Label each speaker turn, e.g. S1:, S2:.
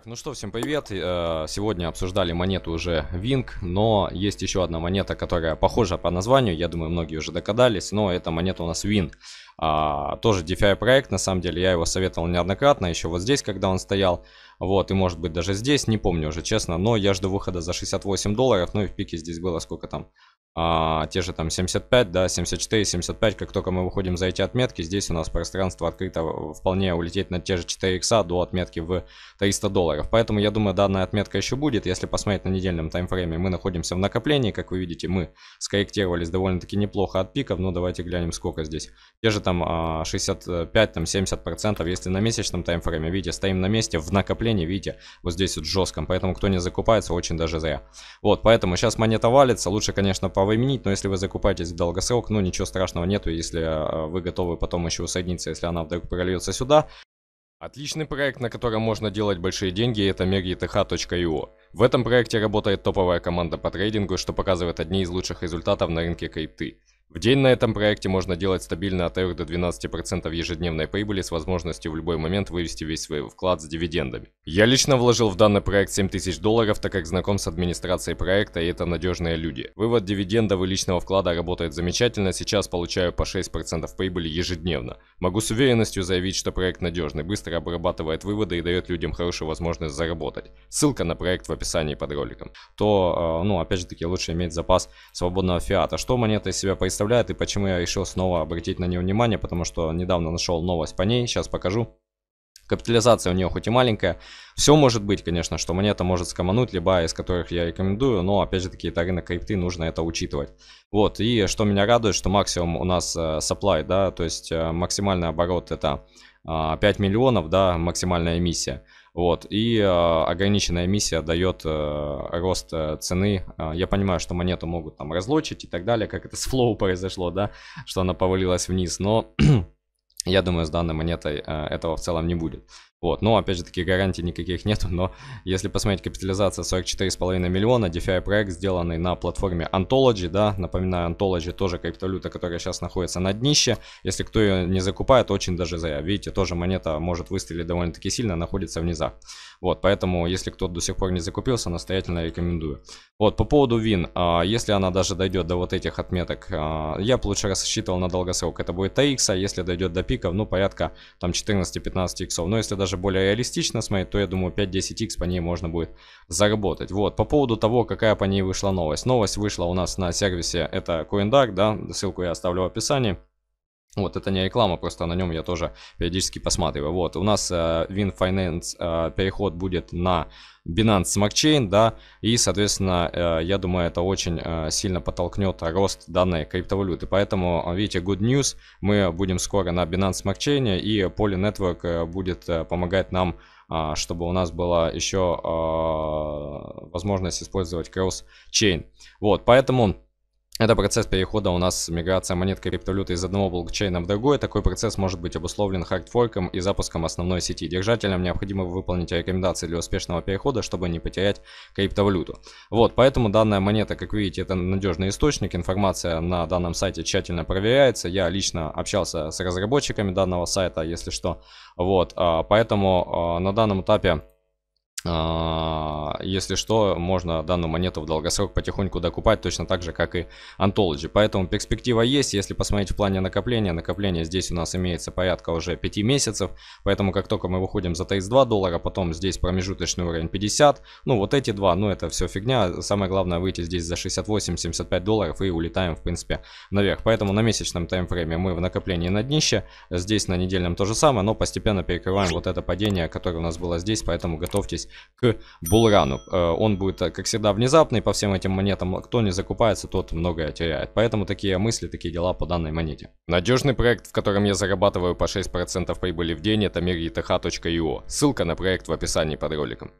S1: Итак, ну что, всем привет. Э, сегодня обсуждали монету уже Винг, но есть еще одна монета, которая похожа по названию. Я думаю, многие уже догадались, но эта монета у нас Вин. А, тоже DeFi проект, на самом деле я его советовал неоднократно, еще вот здесь, когда он стоял, вот, и может быть даже здесь, не помню уже честно, но я жду выхода за 68 долларов, ну и в пике здесь было сколько там, а, те же там 75, да, 74, 75, как только мы выходим за эти отметки, здесь у нас пространство открыто вполне улететь на те же 4 икса до отметки в 300 долларов, поэтому я думаю данная отметка еще будет, если посмотреть на недельном таймфрейме, мы находимся в накоплении, как вы видите, мы скорректировались довольно-таки неплохо от пиков, но ну, давайте глянем сколько здесь, те же там 65-70%, а, если на месячном таймфрейме, видите, стоим на месте, в накоплении, видите, вот здесь вот жестком, поэтому кто не закупается, очень даже зря. Вот, поэтому сейчас монета валится, лучше, конечно, повыменить, но если вы закупаетесь в долгосрок, ну ничего страшного нету, если а, вы готовы потом еще усоединиться, если она вдруг прольется сюда, Отличный проект, на котором можно делать большие деньги, это mergeth.io. В этом проекте работает топовая команда по трейдингу, что показывает одни из лучших результатов на рынке крипты. В день на этом проекте можно делать стабильно от 3 до 12% ежедневной прибыли с возможностью в любой момент вывести весь свой вклад с дивидендами. Я лично вложил в данный проект 7000 долларов, так как знаком с администрацией проекта и это надежные люди. Вывод дивидендов и личного вклада работает замечательно, сейчас получаю по 6% прибыли ежедневно. Могу с уверенностью заявить, что проект надежный, быстро обрабатывает выводы и дает людям хорошую возможность заработать. Ссылка на проект в описании под роликом. То, э, ну опять же таки, лучше иметь запас свободного фиата. Что монета из себя представляет? представляет и почему я решил снова обратить на нее внимание, потому что недавно нашел новость по ней, сейчас покажу. Капитализация у нее хоть и маленькая. Все может быть, конечно, что монета может скомануть, либо из которых я рекомендую, но опять же таки это рынок крипты, нужно это учитывать. Вот, и что меня радует, что максимум у нас э, supply, да, то есть э, максимальный оборот это 5 э, миллионов, да, максимальная эмиссия. Вот, и э, ограниченная эмиссия дает э, рост э, цены. Э, я понимаю, что монету могут там разлочить и так далее, как это с флоу произошло, да, что она повалилась вниз, но Я думаю, с данной монетой э, этого в целом не будет. Вот, но опять же таки, гарантий никаких нету, но если посмотреть, капитализация 44,5 миллиона, DeFi проект, сделанный на платформе Ontology, да, напоминаю, Ontology тоже криптовалюта, которая сейчас находится на днище, если кто ее не закупает, очень даже зря, видите, тоже монета может выстрелить довольно-таки сильно, находится в вот, поэтому, если кто до сих пор не закупился, настоятельно рекомендую. Вот, по поводу вин, а, если она даже дойдет до вот этих отметок, а, я бы лучше рассчитывал на долгосрок, это будет 3 икса, если дойдет до пиков, ну, порядка, там, 14-15 иксов, но если даже даже более реалистично смотреть, то я думаю 5-10x по ней можно будет заработать. Вот, по поводу того, какая по ней вышла новость. Новость вышла у нас на сервисе, это CoinDark, да, ссылку я оставлю в описании. Вот, это не реклама, просто на нем я тоже периодически посматриваю. Вот, у нас э, WinFinance э, переход будет на Binance Smart Chain, да, и, соответственно, э, я думаю, это очень э, сильно подтолкнет рост данной криптовалюты. Поэтому, э, видите, good news, мы будем скоро на Binance Smart Chain, и Poly Network э, будет э, помогать нам э, чтобы у нас была еще э, возможность использовать Cross Chain. Вот, поэтому это процесс перехода у нас миграция монет криптовалюты из одного блокчейна в другой. Такой процесс может быть обусловлен хардфорком и запуском основной сети. Держателям необходимо выполнить рекомендации для успешного перехода, чтобы не потерять криптовалюту. Вот, поэтому данная монета, как видите, это надежный источник. Информация на данном сайте тщательно проверяется. Я лично общался с разработчиками данного сайта, если что. Вот, а, поэтому а, на данном этапе а, если что, можно данную монету в долгосрок потихоньку докупать, точно так же, как и Anthology. Поэтому перспектива есть, если посмотреть в плане накопления. Накопление здесь у нас имеется порядка уже 5 месяцев, поэтому как только мы выходим за 32 доллара, потом здесь промежуточный уровень 50, ну вот эти два, ну это все фигня. Самое главное выйти здесь за 68-75 долларов и улетаем в принципе наверх. Поэтому на месячном таймфрейме мы в накоплении на днище, здесь на недельном то же самое, но постепенно перекрываем вот это падение, которое у нас было здесь, поэтому готовьтесь переходить к Булрану. Э, он будет, э, как всегда, внезапный по всем этим монетам. Кто не закупается, тот многое теряет. Поэтому такие мысли, такие дела по данной монете. Надежный проект, в котором я зарабатываю по 6% прибыли в день, это мирьeth.io. Ссылка на проект в описании под роликом.